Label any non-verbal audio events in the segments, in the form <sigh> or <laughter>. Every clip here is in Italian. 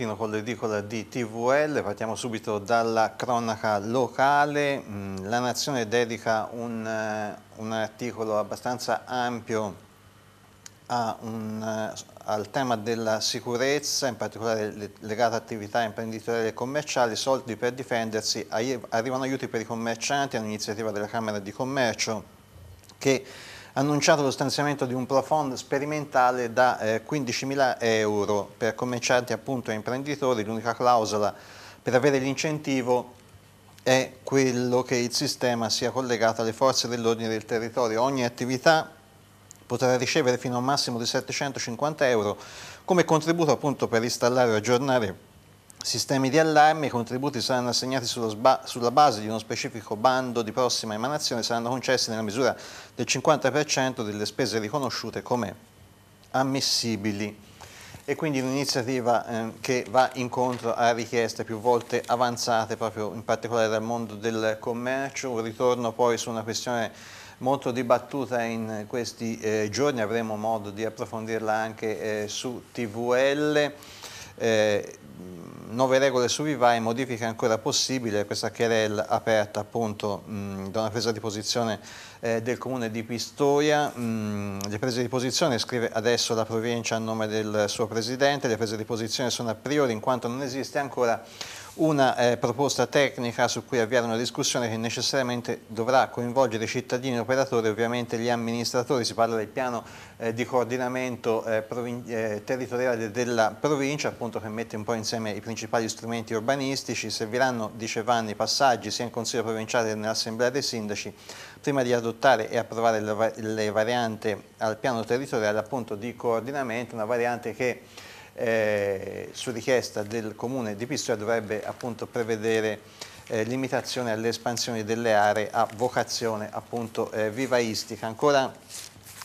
Valentino con l'edicola di TVL, partiamo subito dalla cronaca locale, mm, la Nazione dedica un, eh, un articolo abbastanza ampio un, eh, al tema della sicurezza, in particolare legata a attività imprenditoriali e commerciali, soldi per difendersi, arrivano aiuti per i commercianti, è un'iniziativa della Camera di Commercio che annunciato lo stanziamento di un plafond sperimentale da eh, 15.000 euro per commercianti appunto e imprenditori, l'unica clausola per avere l'incentivo è quello che il sistema sia collegato alle forze dell'ordine del territorio. Ogni attività potrà ricevere fino a un massimo di 750 euro come contributo appunto per installare o aggiornare sistemi di allarme, i contributi saranno assegnati sulla base di uno specifico bando di prossima emanazione e saranno concessi nella misura del 50% delle spese riconosciute come ammissibili. E quindi un'iniziativa eh, che va incontro a richieste più volte avanzate proprio in particolare dal mondo del commercio, un ritorno poi su una questione molto dibattuta in questi eh, giorni, avremo modo di approfondirla anche eh, su TVL. Eh, nuove regole su Vivai, modifiche ancora possibile, questa querel aperta appunto mh, mm, da una presa di posizione eh, del comune di Pistoia, mh, mm, le prese di posizione, scrive adesso la provincia a nome del suo presidente, le prese di posizione sono a priori in quanto non esiste ancora una eh, proposta tecnica su cui avviare una discussione che necessariamente dovrà coinvolgere i cittadini, operatori e ovviamente gli amministratori, si parla del piano eh, di coordinamento eh, eh, territoriale della provincia appunto che mette un po' insieme i principali strumenti urbanistici, serviranno, dicevano, i passaggi sia in Consiglio provinciale che nell'Assemblea dei Sindaci prima di adottare e approvare le varianti al piano territoriale appunto di coordinamento, una variante che eh, su richiesta del comune di Pistoia dovrebbe appunto prevedere eh, limitazione alle espansioni delle aree a vocazione appunto eh, vivaistica. Ancora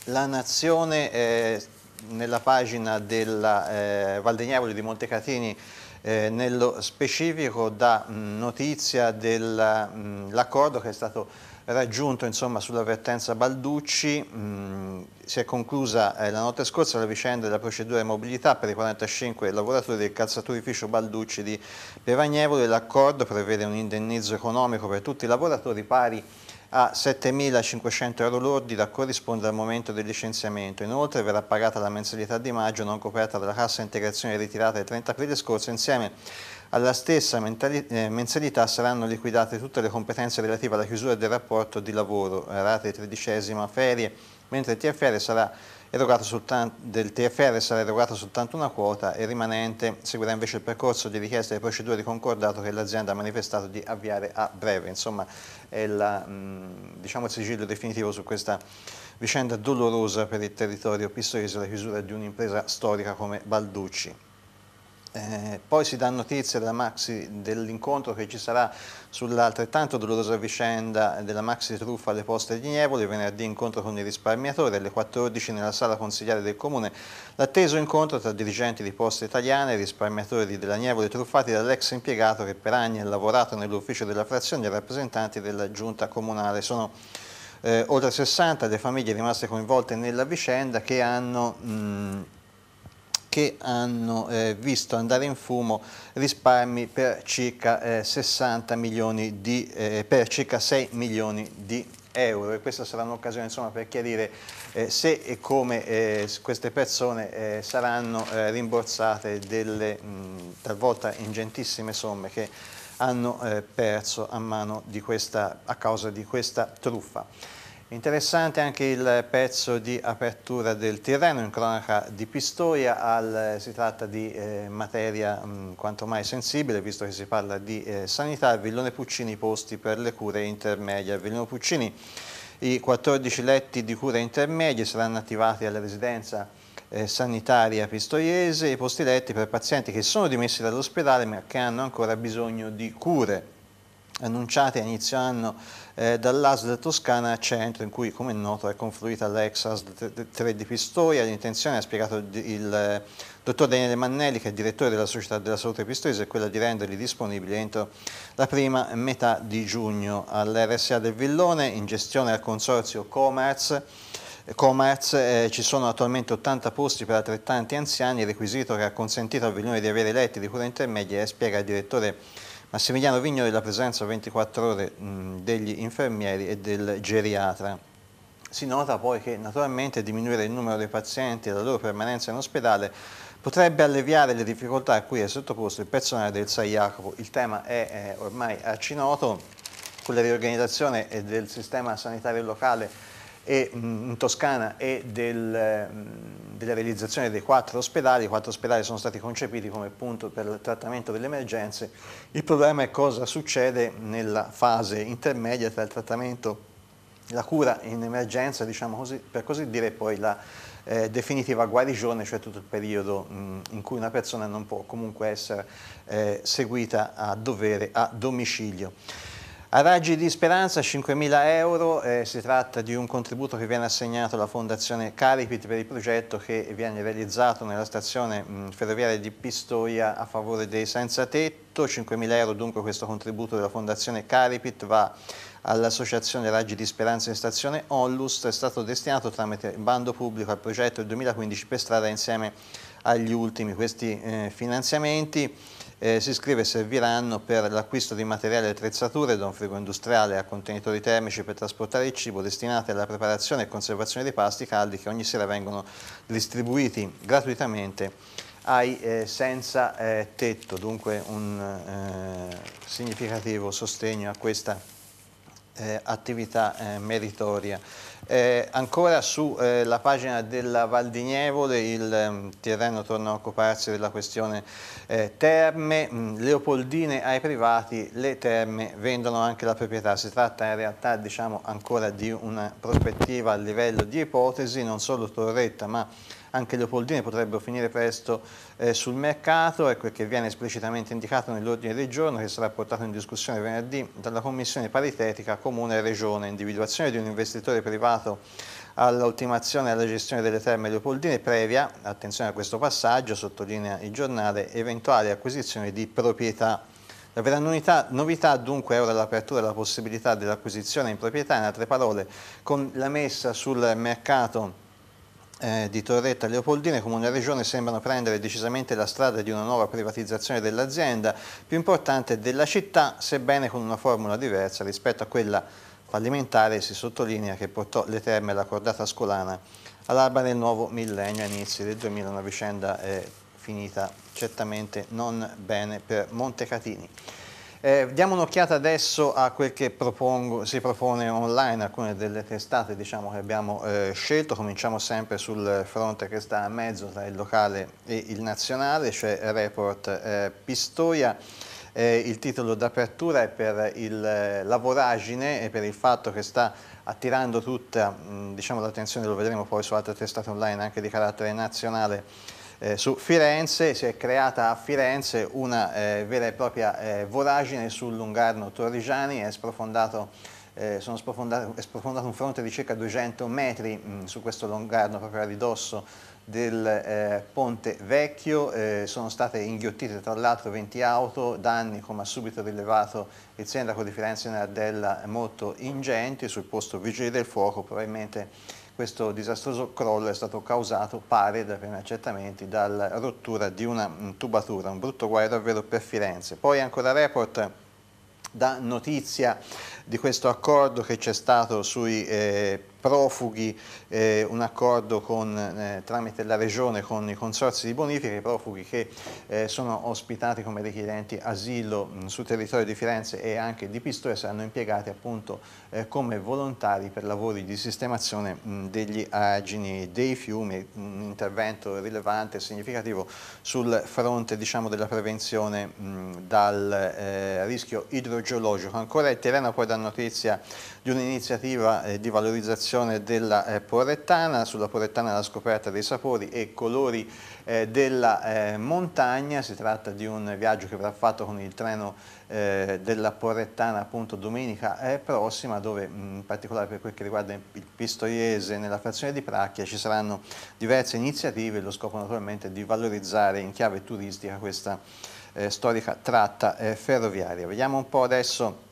la nazione eh, nella pagina della eh, Valdegnavoli di Montecatini eh, nello specifico dà mh, notizia dell'accordo che è stato raggiunto insomma, sull'avvertenza Balducci, mh, mm, si è conclusa eh, la notte scorsa la vicenda della procedura di mobilità per i 45 lavoratori del calzaturificio Balducci di Peragnevolo e l'accordo prevede un indennizzo economico per tutti i lavoratori pari a 7.500 euro lordi da corrispondere al momento del licenziamento. Inoltre verrà pagata la mensilità di maggio non coperta dalla cassa integrazione ritirata il 30 aprile scorso insieme alla stessa eh, mensilità saranno liquidate tutte le competenze relative alla chiusura del rapporto di lavoro, eh, rate tredicesima, ferie, mentre il TFR sarà soltanto, del TFR sarà erogata soltanto una quota e rimanente seguirà invece il percorso di richiesta e procedure di concordato che l'azienda ha manifestato di avviare a breve. Insomma, è la, mm, diciamo, il sigillo definitivo su questa vicenda dolorosa per il territorio pistorese la chiusura di un'impresa storica come Balducci. Eh, poi si dà notizia da Maxi dell'incontro che ci sarà sull'altrettanto dolorosa vicenda della Maxi Truffa alle poste di Nievoli, venerdì incontro con i risparmiatori alle 14 nella sala consigliare del Comune. L'atteso incontro tra dirigenti di poste italiane e risparmiatori della Nievoli truffati dall'ex impiegato che per anni ha lavorato nell'ufficio della frazione e rappresentanti della giunta comunale. Sono eh, oltre 60 le famiglie rimaste coinvolte nella vicenda che hanno... Mh, che hanno eh, visto andare in fumo risparmi per circa, eh, di, eh, per circa 6 milioni di euro e questa sarà un'occasione per chiarire eh, se e come eh, queste persone eh, saranno rimborsate delle mh, talvolta ingentissime somme che hanno perso a, di questa, a causa di questa truffa. Interessante anche il pezzo di apertura del Tirreno in cronaca di Pistoia, al, si tratta di eh, materia mh, mm, quanto mai sensibile visto che si parla di eh, sanità, Villone Puccini posti per le cure intermedie. Villone Puccini i 14 letti di cure intermedie saranno attivati alla residenza eh, sanitaria pistoiese, i posti letti per pazienti che sono dimessi dall'ospedale ma che hanno ancora bisogno di cure. Annunciate a inizio anno eh, dell'ASL Toscana Centro, in cui come è noto è confluita l'ex ASL 3 di Pistoia. L'intenzione, ha spiegato il, il eh, dottor Daniele Mannelli, che è direttore della Società della Salute Pistoiese, è quella di renderli disponibili entro la prima metà di giugno all'RSA del Villone, in gestione al consorzio Comerz. Comerce eh, ci sono attualmente 80 posti per altrettanti anziani, requisito che ha consentito al Villone di avere letti di cura intermedia, eh, spiega il direttore Massimiliano Vignoli, la presenza 24 ore mm, degli infermieri e del geriatra. Si nota poi che naturalmente diminuire il numero dei pazienti e la loro permanenza in ospedale potrebbe alleviare le difficoltà a cui è sottoposto il personale del San Jacopo. Il tema è, è ormai arcinoto, con la riorganizzazione del sistema sanitario locale e, mm, in Toscana e del, mm, della realizzazione dei quattro ospedali, i quattro ospedali sono stati concepiti come punto per il trattamento delle emergenze, il problema è cosa succede nella fase intermedia tra il trattamento, la cura in emergenza, diciamo così, per così dire, e poi la eh, definitiva guarigione, cioè tutto il periodo mh, mm, in cui una persona non può comunque essere eh, seguita a dovere a domicilio. A raggi di speranza 5.000 euro, eh, si tratta di un contributo che viene assegnato alla Fondazione Caripit per il progetto che viene realizzato nella stazione mh, mm, ferroviaria di Pistoia a favore dei senza tetto, 5.000 euro dunque questo contributo della Fondazione Caripit va all'Associazione Raggi di Speranza in Stazione Onlus, è stato destinato tramite bando pubblico al progetto del 2015 per strada insieme agli ultimi questi eh, finanziamenti eh, si scrive serviranno per l'acquisto di materiali e attrezzature da un frigo industriale a contenitori termici per trasportare il cibo destinati alla preparazione e conservazione dei pasti caldi che ogni sera vengono distribuiti gratuitamente ai eh, senza eh, tetto, dunque un eh, significativo sostegno a questa eh, attività eh, meritoria. Eh, ancora sulla eh, pagina della Val di Nievole il eh, Tirreno torna a occuparsi della questione eh, terme, mh, mm, Leopoldine ai privati, le terme vendono anche la proprietà, si tratta in realtà diciamo, ancora di una prospettiva a livello di ipotesi, non solo Torretta ma anche Leopoldini potrebbero finire presto eh, sul mercato, ecco che viene esplicitamente indicato nell'ordine del giorno che sarà portato in discussione venerdì dalla Commissione paritetica Comune-Regione, e individuazione di un investitore privato all'ultimazione e alla gestione delle terme leopoldine previa, attenzione a questo passaggio, sottolinea il giornale, eventuale acquisizione di proprietà. La vera novità, novità dunque è ora l'apertura della possibilità dell'acquisizione in proprietà, in altre parole, con la messa sul mercato eh, di Torretta Leopoldine Comune e Regione sembrano prendere decisamente la strada di una nuova privatizzazione dell'azienda più importante della città, sebbene con una formula diversa rispetto a quella fallimentare, si sottolinea che portò le terme alla cordata scolana all'alba del nuovo millennio, inizi del 2000, una vicenda eh, finita certamente non bene per Montecatini. Eh, diamo un'occhiata adesso a quel che propongo, si propone online, alcune delle testate diciamo, che abbiamo eh, scelto, cominciamo sempre sul fronte che sta a mezzo tra il locale e il nazionale, cioè Report eh, Pistoia. Eh, il titolo d'apertura è per il, eh, la voragine e per il fatto che sta attirando tutta diciamo, l'attenzione, lo vedremo poi su altre testate online anche di carattere nazionale, eh, su Firenze, si è creata a Firenze una eh, vera e propria eh, voragine sul Lungarno Torrigiani, è sprofondato, eh, sono sprofondato, è sprofondato un fronte di circa 200 metri mh, mm, su questo Lungarno proprio a ridosso del eh, Ponte Vecchio, eh, sono state inghiottite tra l'altro 20 auto, danni come ha subito rilevato il sindaco di Firenze Nardella molto ingenti, sul posto vigili del fuoco probabilmente questo disastroso crollo è stato causato, pare, da primi accertamenti, dalla rottura di una tubatura, un brutto guai davvero per Firenze. Poi ancora report da notizia di questo accordo che c'è stato sui eh, profughi, eh, un accordo con, eh, tramite la Regione con i consorzi di bonifica, i profughi che eh, sono ospitati come richiedenti asilo mh, mm, sul territorio di Firenze e anche di Pistoia saranno impiegati appunto eh, come volontari per lavori di sistemazione mh, mm, degli argini dei fiumi, un intervento rilevante e significativo sul fronte diciamo, della prevenzione mh, mm, dal eh, rischio idrogeologico. Ancora il terreno poi da dà notizia di un'iniziativa eh, di valorizzazione della eh, porrettana, sulla porrettana la scoperta dei sapori e colori eh, della eh, montagna, si tratta di un viaggio che verrà fatto con il treno eh, della porrettana appunto domenica eh, prossima dove mm, in particolare per quel che riguarda il Pistoiese nella frazione di Pracchia ci saranno diverse iniziative, lo scopo naturalmente è di valorizzare in chiave turistica questa eh, storica tratta eh, ferroviaria. Vediamo un po' adesso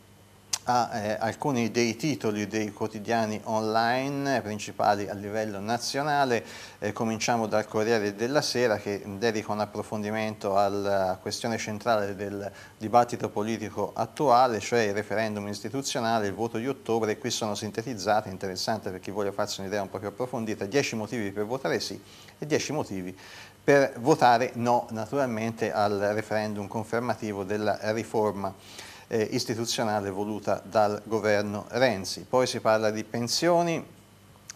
a eh, alcuni dei titoli dei quotidiani online principali a livello nazionale. Eh, cominciamo dal Corriere della Sera che dedica un approfondimento alla questione centrale del dibattito politico attuale, cioè il referendum istituzionale, il voto di ottobre. Qui sono sintetizzate, interessante per chi voglia farsi un'idea un po' più approfondita, 10 motivi per votare sì e 10 motivi per votare no naturalmente al referendum confermativo della riforma eh, istituzionale voluta dal governo Renzi. Poi si parla di pensioni,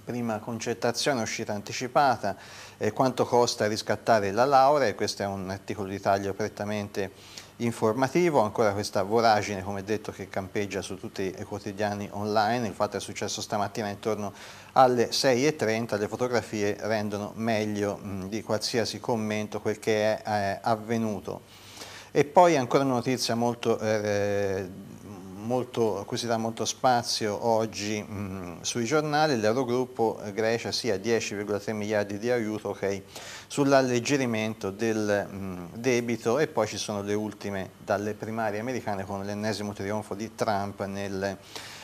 prima concertazione, uscita anticipata, eh, quanto costa riscattare la laurea, questo è un articolo di taglio prettamente informativo, ancora questa voragine come detto che campeggia su tutti i quotidiani online, il fatto è successo stamattina intorno alle 6.30, le fotografie rendono meglio mh, di qualsiasi commento quel che è eh, avvenuto. E poi ancora una notizia molto, eh, eh molto, cui si dà molto spazio oggi mh, mm, sui giornali, l'Eurogruppo eh, Grecia sia 10,3 miliardi di aiuto okay, sull'alleggerimento del mh, mm, debito e poi ci sono le ultime dalle primarie americane con l'ennesimo trionfo di Trump nelle,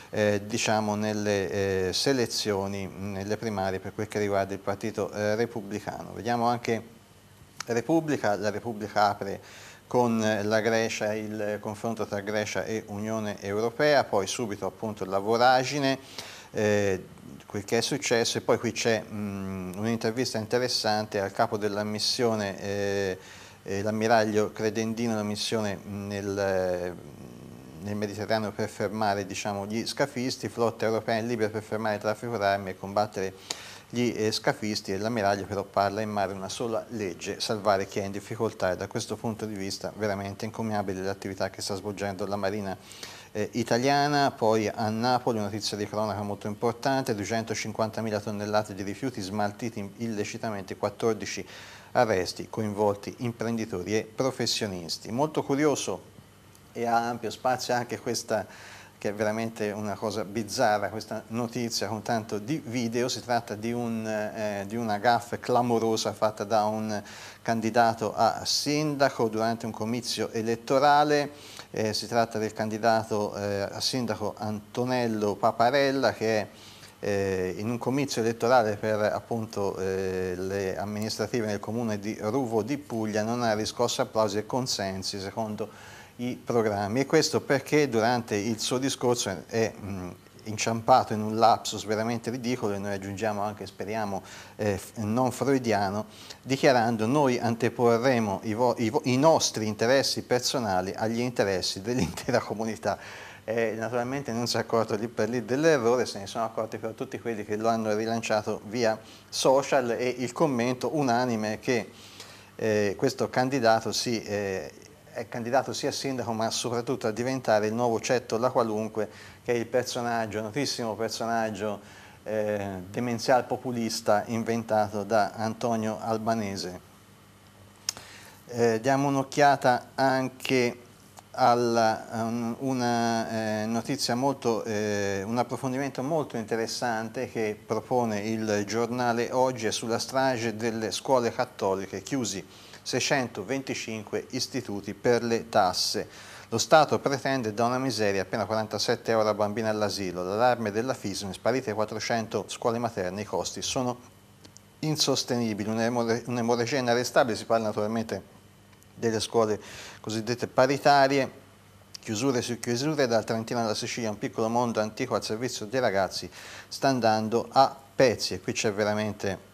eh, diciamo nelle eh, selezioni, mm, nelle primarie per quel che riguarda il partito eh, repubblicano. Vediamo anche Repubblica, la Repubblica apre con eh, la Grecia, il confronto tra Grecia e Unione Europea, poi subito appunto la voragine, eh, quel che è successo e poi qui c'è un'intervista interessante al capo della missione, eh, eh l'ammiraglio Credendino, la missione nel, nel Mediterraneo per fermare diciamo, gli scafisti, flotta europea in Libia per fermare il traffico d'armi e combattere gli scafisti e l'ammiraglio però parla in mare una sola legge, salvare chi è in difficoltà e da questo punto di vista veramente incommiabile l'attività che sta svolgendo la Marina eh, italiana, poi a Napoli notizia di cronaca molto importante, 250.000 tonnellate di rifiuti smaltiti illecitamente, 14 arresti coinvolti imprenditori e professionisti. Molto curioso e ha ampio spazio anche questa che è veramente una cosa bizzarra questa notizia con tanto di video, si tratta di, un, eh, di una gaffe clamorosa fatta da un candidato a sindaco durante un comizio elettorale, eh, si tratta del candidato eh, a sindaco Antonello Paparella che è eh, in un comizio elettorale per appunto, eh, le amministrative nel comune di Ruvo di Puglia non ha riscosso applausi e consensi secondo i programmi e questo perché durante il suo discorso è mh, mm, inciampato in un lapsus veramente ridicolo e noi aggiungiamo anche, speriamo, eh, non freudiano, dichiarando noi anteporremo i, i, i nostri interessi personali agli interessi dell'intera <laughs> comunità. Eh, naturalmente non si è accorto lì per lì dell'errore, se ne sono accorti però tutti quelli che lo hanno rilanciato via social e il commento unanime che eh, questo candidato si eh, è candidato sia a sindaco ma soprattutto a diventare il nuovo Cetto La Qualunque che è il personaggio, notissimo personaggio eh, demenzial populista inventato da Antonio Albanese. Eh, diamo un'occhiata anche alla, un, una eh, notizia molto, eh, un approfondimento molto interessante che propone il giornale oggi sulla strage delle scuole cattoliche chiusi 625 istituti per le tasse. Lo Stato pretende da una miseria appena 47 euro a bambina all'asilo, l'allarme della FISM, sparite 400 scuole materne, i costi sono insostenibili, un'emorragia inarrestabile, si parla naturalmente delle scuole cosiddette paritarie, chiusure su chiusure, dal Trentino alla Sicilia, un piccolo mondo antico al servizio dei ragazzi, sta andando a pezzi e qui c'è veramente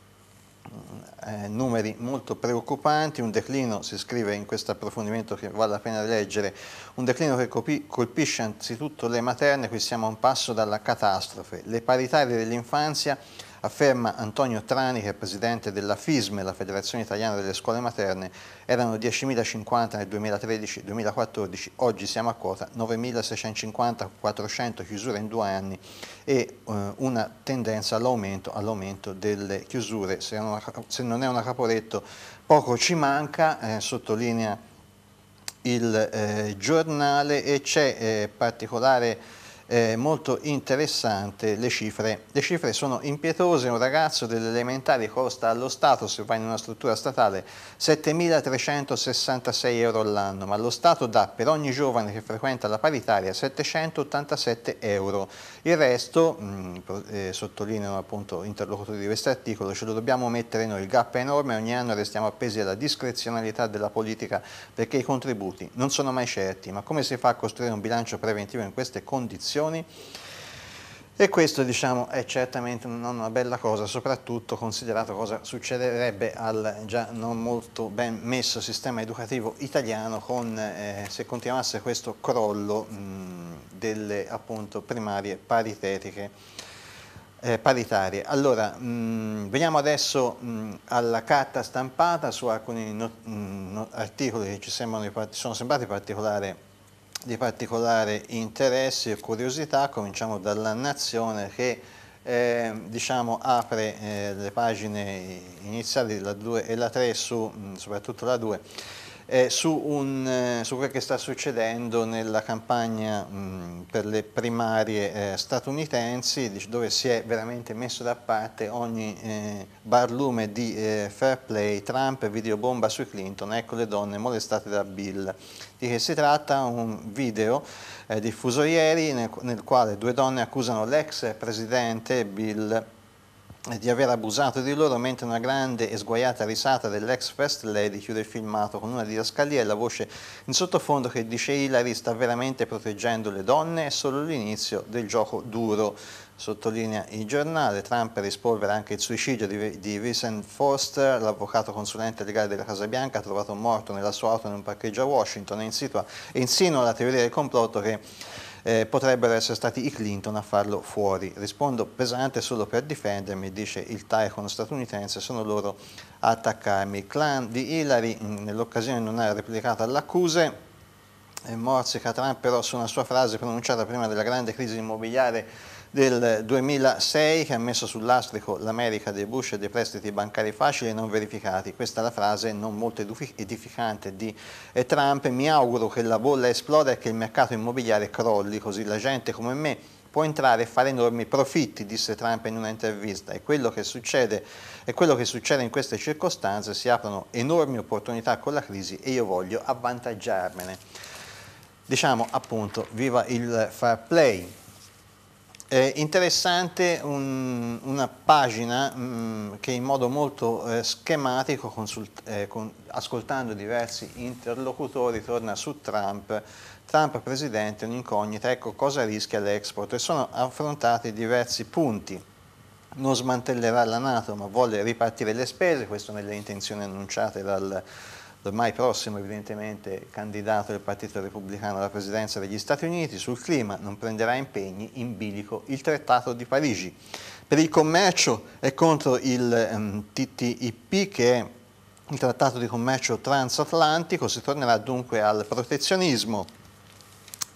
Mm, eh, numeri molto preoccupanti, un declino, si scrive in questo approfondimento che vale la pena leggere, un declino che colpisce anzitutto le materne, qui siamo a un passo dalla catastrofe, le paritarie dell'infanzia afferma Antonio Trani che è presidente della FISM, la Federazione Italiana delle Scuole Materne, erano 10.050 nel 2013-2014, oggi siamo a quota 9.650-400 chiusure in due anni e eh, una tendenza all'aumento all delle chiusure, se non, se non, è una caporetto poco ci manca, eh, sottolinea il eh, giornale e c'è eh, particolare eh, molto interessante le cifre. Le cifre sono impietose, un ragazzo dell'elementare costa allo Stato, se va in una struttura statale, 7.366 euro all'anno, ma lo Stato dà per ogni giovane che frequenta la paritaria 787 euro il resto, mh, mm, eh, sottolineano appunto interlocutori di questo articolo, ce lo dobbiamo mettere noi, il gap è enorme, ogni anno restiamo appesi alla discrezionalità della politica perché i contributi non sono mai certi, ma come si fa a costruire un bilancio preventivo in queste condizioni? E questo diciamo, è certamente non una bella cosa, soprattutto considerato cosa succederebbe al già non molto ben messo sistema educativo italiano con, eh, se continuasse questo crollo mh, delle appunto, primarie paritetiche. Eh, paritarie. Allora, mh, veniamo adesso mh, alla carta stampata su alcuni no, no, articoli che ci sembrano, sono sembrati particolare di particolare interesse e curiosità, cominciamo dalla Nazione che eh, diciamo, apre eh, le pagine iniziali, la 2 e la 3, su, soprattutto la 2, eh, su, un, eh, su, quel che sta succedendo nella campagna mh, per le primarie eh, statunitensi, dove si è veramente messo da parte ogni eh, barlume di fair play, Trump videobomba su Clinton, ecco le donne molestate da Bill. Di che si tratta? Un video diffuso ieri nel, nel quale due donne accusano l'ex presidente Bill di aver abusato di loro mentre una grande e sguaiata risata dell'ex First Lady chiude il filmato con una didascalia e la voce in sottofondo che dice Hillary sta veramente proteggendo le donne è solo l'inizio del gioco duro sottolinea il giornale, Trump rispolvera anche il suicidio di, di Vincent Forster, l'avvocato consulente legale della Casa Bianca, trovato morto nella sua auto in un parcheggio a Washington e insinua, e insinua la teoria del complotto che eh, potrebbero essere stati i Clinton a farlo fuori. Rispondo pesante solo per difendermi, dice il tycoon statunitense, sono loro a attaccarmi. Il clan di Hillary mm, nell'occasione non ha replicato alle accuse, eh, morsica Trump però su una sua frase pronunciata prima della grande crisi immobiliare del 2006 che ha messo sull'astrico l'America dei Bush e dei prestiti bancari facili e non verificati. Questa è la frase non molto edificante di eh, Trump. Mi auguro che la bolla esploda e che il mercato immobiliare crolli, così la gente come me può entrare e fare enormi profitti, disse Trump in un'intervista. E quello che succede è quello che succede in queste circostanze, si aprono enormi opportunità con la crisi e io voglio avvantaggiarmene. Diciamo appunto, viva il fair play. Eh, interessante un, una pagina mh, mm, che in modo molto eh, schematico, consult, eh, con, ascoltando diversi interlocutori, torna su Trump. Trump presidente, un'incognita, ecco cosa rischia l'export e sono affrontati diversi punti. Non smantellerà la Nato ma vuole ripartire le spese, questo nelle intenzioni annunciate dal Presidente l'ormai esatto, prossimo evidentemente candidato del Partito Repubblicano alla presidenza degli Stati Uniti, sul clima non prenderà impegni in bilico il Trattato di Parigi. Per il commercio è contro il um, ehm, TTIP che è il Trattato di Commercio Transatlantico, si tornerà dunque al protezionismo.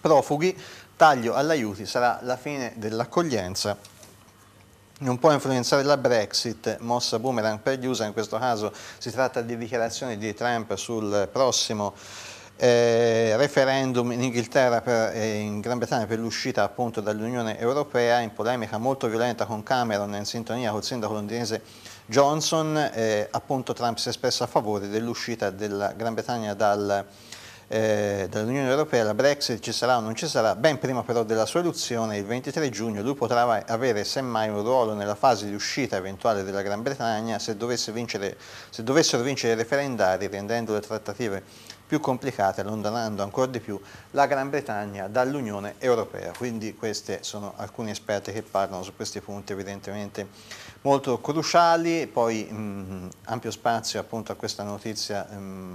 Profughi, taglio agli aiuti sarà la fine dell'accoglienza non può influenzare la Brexit, mossa boomerang per gli USA, in questo caso si tratta di dichiarazioni di Trump sul prossimo eh, referendum in Inghilterra e eh, in Gran Bretagna per l'uscita appunto dall'Unione Europea in polemica molto violenta con Cameron in sintonia col sindaco londinese Johnson, eh, appunto Trump si è espresso a favore dell'uscita della Gran Bretagna dal eh, dall'Unione Europea, la Brexit ci sarà o non ci sarà, ben prima però della sua elezione, il 23 giugno lui potrà avere semmai un ruolo nella fase di uscita eventuale della Gran Bretagna se, vincere, se dovessero vincere i referendari rendendo le trattative più complicate, allontanando ancora di più la Gran Bretagna dall'Unione Europea. Quindi questi sono alcuni esperti che parlano su questi punti evidentemente molto cruciali, poi mh, mm, ampio spazio appunto a questa notizia mh, mm,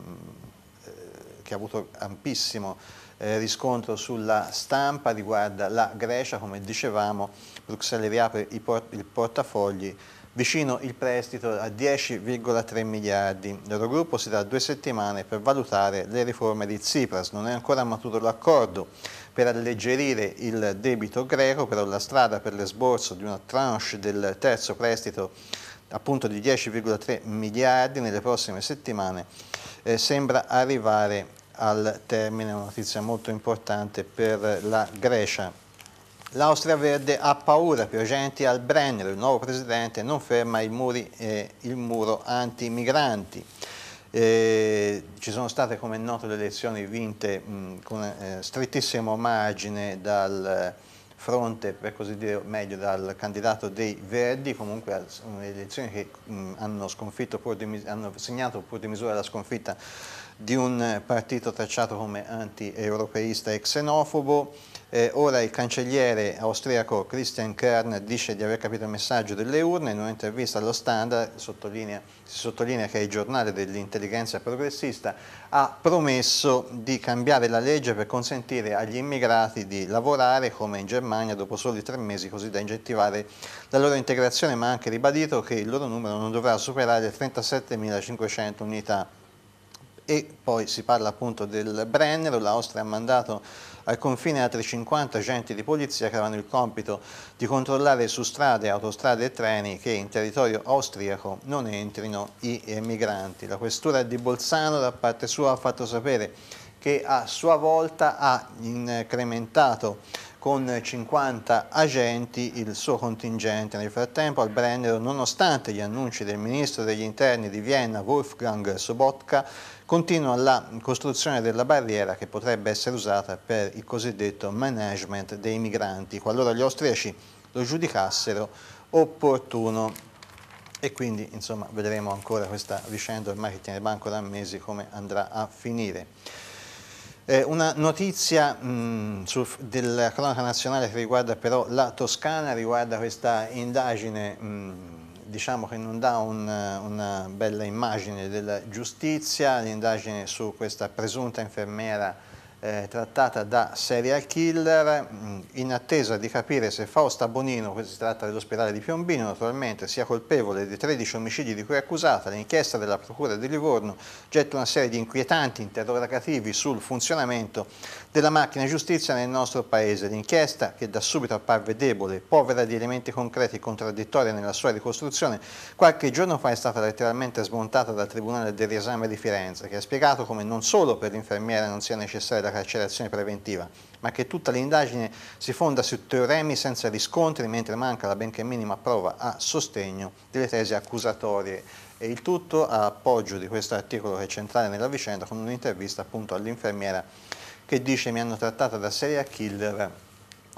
che ha avuto ampissimo eh, riscontro sulla stampa, riguarda la Grecia, come dicevamo, Bruxelles riapre port il portafogli, vicino il prestito a 10,3 miliardi. L'Eurogruppo si dà due settimane per valutare le riforme di Tsipras, non è ancora maturo l'accordo per alleggerire il debito greco, però la strada per l'esborso di una tranche del terzo prestito appunto di 10,3 miliardi nelle prossime settimane eh, sembra arrivare al termine, una notizia molto importante per la Grecia. L'Austria Verde ha paura, più agenti al Brennero, il nuovo presidente non ferma i muri, eh, il muro anti-migranti. Eh, ci sono state, come è noto, le elezioni vinte mh, con eh, strettissimo margine dal fronte, per così dire, meglio dal candidato dei Verdi, comunque le elezioni che mh, hanno, hanno segnato pur di misura la sconfitta di un eh, partito tracciato come anti-europeista e xenofobo. Eh, ora il cancelliere austriaco Christian Kern dice di aver capito il messaggio delle urne in un'intervista allo Standard, sottolinea, si sottolinea che il giornale dell'intelligenza progressista ha promesso di cambiare la legge per consentire agli immigrati di lavorare come in Germania dopo soli tre mesi così da incentivare la loro integrazione ma ha anche ribadito che il loro numero non dovrà superare le 37.500 unità e poi si parla appunto del Brennero, l'Austria ha mandato al confine altri 50 agenti di polizia che avevano il compito di controllare su strade, autostrade e treni che in territorio austriaco non entrino i migranti. La questura di Bolzano da parte sua ha fatto sapere che a sua volta ha incrementato con 50 agenti il suo contingente. Nel frattempo al Brennero, nonostante gli annunci del ministro degli interni di Vienna Wolfgang Sobotka, continua la costruzione della barriera che potrebbe essere usata per il cosiddetto management dei migranti, qualora gli austriaci lo giudicassero opportuno. E quindi, insomma, vedremo ancora questa vicenda ormai che tiene banco da mesi come andrà a finire. Eh, una notizia mh, mm, sul, della cronaca nazionale che riguarda però la Toscana, riguarda questa indagine mh, mm, diciamo che non dà un, una bella immagine della giustizia, l'indagine su questa presunta infermiera eh, trattata da serial killer, mm, in attesa di capire se Fausta Bonino, si tratta dell'ospedale di Piombino naturalmente, sia colpevole dei 13 omicidi di cui è accusata, l'inchiesta della Procura di Livorno getta una serie di inquietanti interrogativi sul funzionamento della macchina giustizia nel nostro paese. L'inchiesta, che da subito apparve debole, povera di elementi concreti e contraddittori nella sua ricostruzione, qualche giorno fa è stata letteralmente smontata dal Tribunale del riesame di Firenze, che ha spiegato come non solo per l'infermiera non sia necessaria della carcerazione preventiva, ma che tutta l'indagine si fonda su teoremi senza riscontri, mentre manca la benché minima prova a sostegno delle tesi accusatorie. E il tutto a appoggio di questo articolo che è centrale nella vicenda con un'intervista appunto all'infermiera che dice mi hanno trattato da serial killer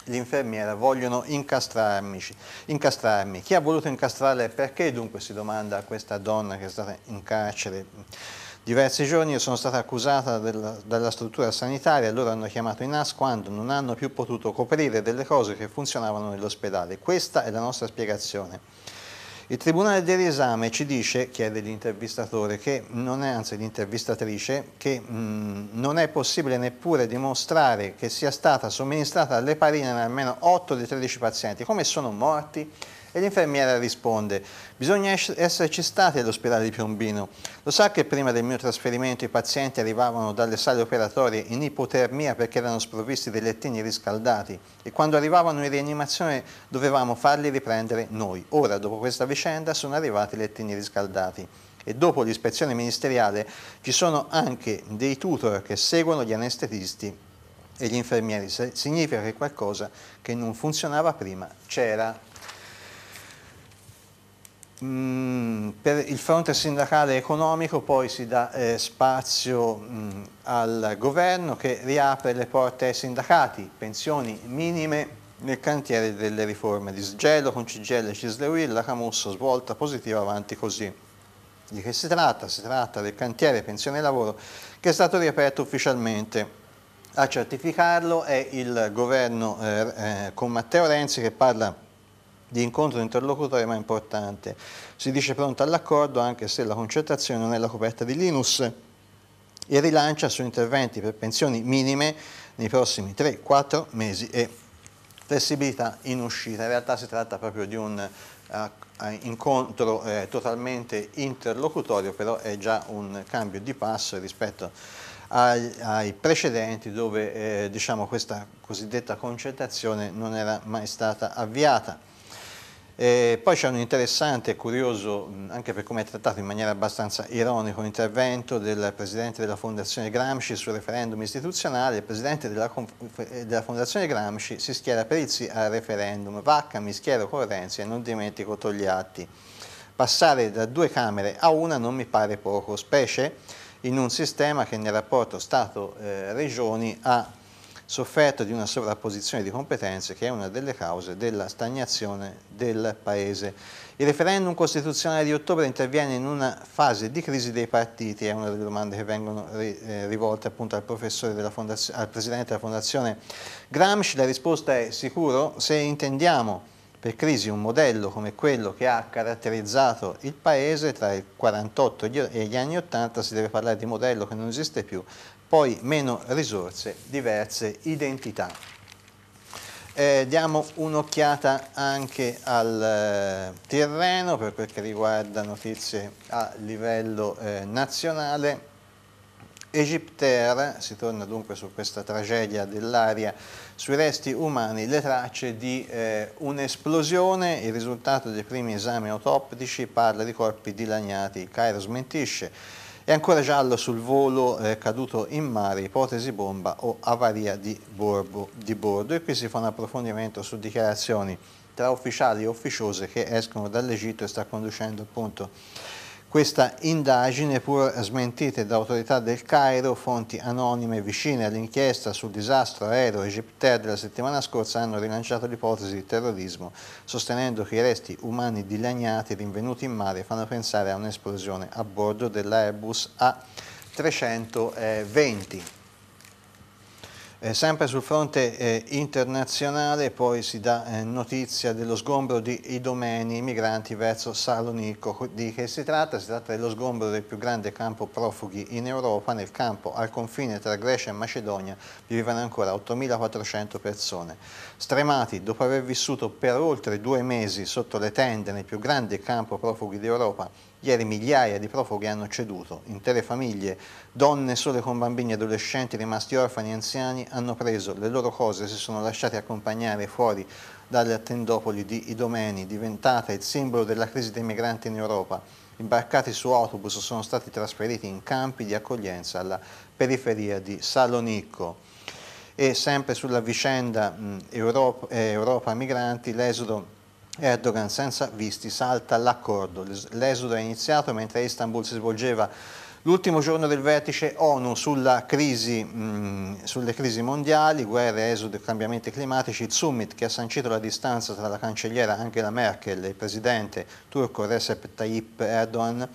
l'infermiera vogliono incastrarmi, incastrarmi. Chi ha voluto incastrarla e perché dunque si domanda a questa donna che è stata in carcere diversi giorni sono stata accusata della, dalla struttura sanitaria e loro hanno chiamato i NAS quando non hanno più potuto coprire delle cose che funzionavano nell'ospedale. Questa è la nostra spiegazione. Il Tribunale del riesame ci dice, chiede l'intervistatore, che non è, anzi l'intervistatrice, che mh, mm, non è possibile neppure dimostrare che sia stata somministrata l'eparina in almeno 8 dei 13 pazienti. Come sono morti? E l'infermiera risponde, bisogna esserci stati all'ospedale di Piombino. Lo sa che prima del mio trasferimento i pazienti arrivavano dalle sale operatorie in ipotermia perché erano sprovvisti dei lettini riscaldati e quando arrivavano in rianimazione dovevamo farli riprendere noi. Ora, dopo questa vicenda, sono arrivati i lettini riscaldati e dopo l'ispezione ministeriale ci sono anche dei tutor che seguono gli anestetisti e gli infermieri. Significa che qualcosa che non funzionava prima c'era. Mm, per il fronte sindacale economico poi si dà eh, spazio mh, mm, al governo che riapre le porte ai sindacati, pensioni minime nel cantiere delle riforme di Sgello, con CGL, Cisleuilla, Camusso, svolta positiva, avanti così. Di che si tratta? Si tratta del cantiere pensione e lavoro che è stato riaperto ufficialmente. A certificarlo è il governo eh, eh, con Matteo Renzi che parla di di incontro interlocutore ma importante. Si dice pronto all'accordo anche se la concertazione non è la coperta di Linus e rilancia su interventi per pensioni minime nei prossimi 3-4 mesi e flessibilità in uscita. In realtà si tratta proprio di un uh, incontro uh, totalmente interlocutorio, però è già un cambio di passo rispetto ai, ai precedenti dove eh, diciamo, questa cosiddetta concertazione non era mai stata avviata. Eh, poi c'è un interessante e curioso, anche per come è trattato in maniera abbastanza ironica, intervento del presidente della Fondazione Gramsci sul referendum istituzionale. Il presidente della, eh, della Fondazione Gramsci si schiera Perizzi al referendum, Vacca mi schiero con Renzi e non dimentico Togliatti. Passare da due Camere a una non mi pare poco, specie in un sistema che nel rapporto Stato-Regioni eh, ha sofferto di una sovrapposizione di competenze che è una delle cause della stagnazione del Paese. Il referendum costituzionale di ottobre interviene in una fase di crisi dei partiti, è una delle domande che vengono eh, rivolte appunto al, al Presidente della Fondazione Gramsci, la risposta è sicuro se intendiamo per crisi un modello come quello che ha caratterizzato il paese tra il 48 e gli anni 80 si deve parlare di modello che non esiste più poi meno risorse, diverse identità. Eh, diamo un'occhiata anche al eh, Tirreno per quel che riguarda notizie a livello eh, nazionale. Egipter, si torna dunque su questa tragedia dell'aria, sui resti umani le tracce di eh, un'esplosione, il risultato dei primi esami autoptici parla di corpi dilaniati, Cairo smentisce e ancora giallo sul volo eh, caduto in mare, ipotesi bomba o avaria di, borbo, di bordo. E qui si fa un approfondimento su dichiarazioni tra ufficiali e ufficiose che escono dall'Egitto e sta conducendo appunto questa indagine, pur smentita da autorità del Cairo, fonti anonime vicine all'inchiesta sul disastro aereo egipter della settimana scorsa hanno rilanciato l'ipotesi di terrorismo, sostenendo che i resti umani dilaniati rinvenuti in mare fanno pensare a un'esplosione a bordo dell'Airbus A320. Eh, sempre sul fronte eh, internazionale poi si dà eh, notizia dello sgombro di Idomeni, migranti verso Salonico. Di che si tratta? Si tratta dello sgombro del più grande campo profughi in Europa. Nel campo al confine tra Grecia e Macedonia vivono ancora 8.400 persone. Stremati dopo aver vissuto per oltre due mesi sotto le tende nel più grande campo profughi d'Europa, Ieri migliaia di profughi hanno ceduto, intere famiglie, donne sole con bambini, adolescenti, rimasti orfani e anziani hanno preso le loro cose e si sono lasciati accompagnare fuori dalle attendopoli di Idomeni, diventata il simbolo della crisi dei migranti in Europa. Imbarcati su autobus sono stati trasferiti in campi di accoglienza alla periferia di Salonicco. E sempre sulla vicenda Europa, eh, Europa Migranti, l'esodo Erdogan senza visti salta l'accordo. L'esodo è iniziato mentre a Istanbul si svolgeva l'ultimo giorno del vertice ONU crisi, mh, mm, sulle crisi mondiali, guerre, esodo e cambiamenti climatici, il summit che ha sancito la distanza tra la cancelliera Angela Merkel e il presidente turco Recep Tayyip Erdogan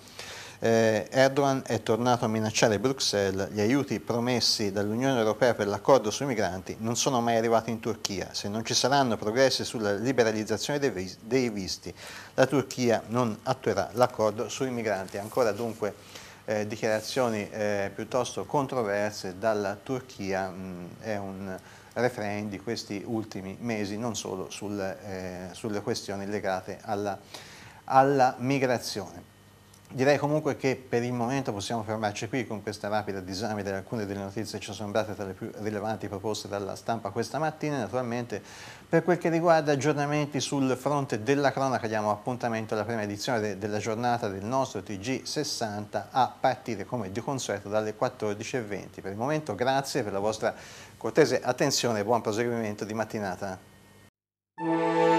eh, Erdogan è tornato a minacciare Bruxelles, gli aiuti promessi dall'Unione Europea per l'accordo sui migranti non sono mai arrivati in Turchia, se non ci saranno progressi sulla liberalizzazione dei, vis dei visti la Turchia non attuerà l'accordo sui migranti. Ancora dunque eh, dichiarazioni eh, piuttosto controverse dalla Turchia, mh, mm, è un refrain di questi ultimi mesi, non solo sul, eh, sulle questioni legate alla, alla migrazione. Direi comunque che per il momento possiamo fermarci qui con questa rapida disamina di alcune delle notizie che ci sono state tra le più rilevanti proposte dalla stampa questa mattina. Naturalmente per quel che riguarda aggiornamenti sul fronte della cronaca diamo appuntamento alla prima edizione de della giornata del nostro TG60 a partire come di consueto dalle 14.20. Per il momento grazie per la vostra cortese attenzione e buon proseguimento di mattinata.